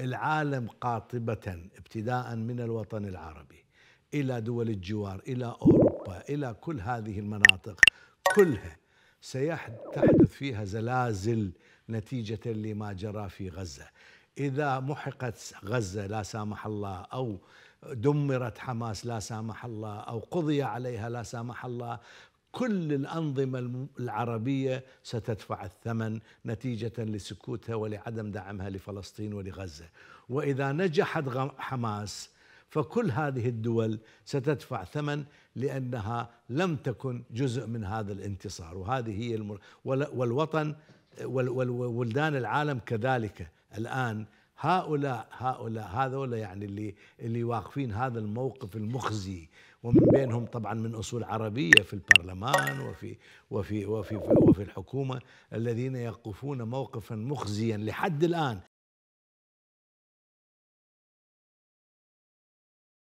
العالم قاطبة ابتداء من الوطن العربي إلى دول الجوار إلى أوروبا إلى كل هذه المناطق كلها سيحدث فيها زلازل نتيجة لما جرى في غزة إذا محقت غزة لا سامح الله أو دمرت حماس لا سامح الله أو قضي عليها لا سامح الله كل الأنظمة العربية ستدفع الثمن نتيجة لسكوتها ولعدم دعمها لفلسطين ولغزة وإذا نجحت حماس فكل هذه الدول ستدفع ثمن لأنها لم تكن جزء من هذا الانتصار وهذه هي المر... والوطن والبلدان العالم كذلك الآن هؤلاء هؤلاء هذول يعني اللي اللي واقفين هذا الموقف المخزي ومن بينهم طبعا من اصول عربيه في البرلمان وفي وفي وفي وفي الحكومه الذين يقفون موقفا مخزيا لحد الان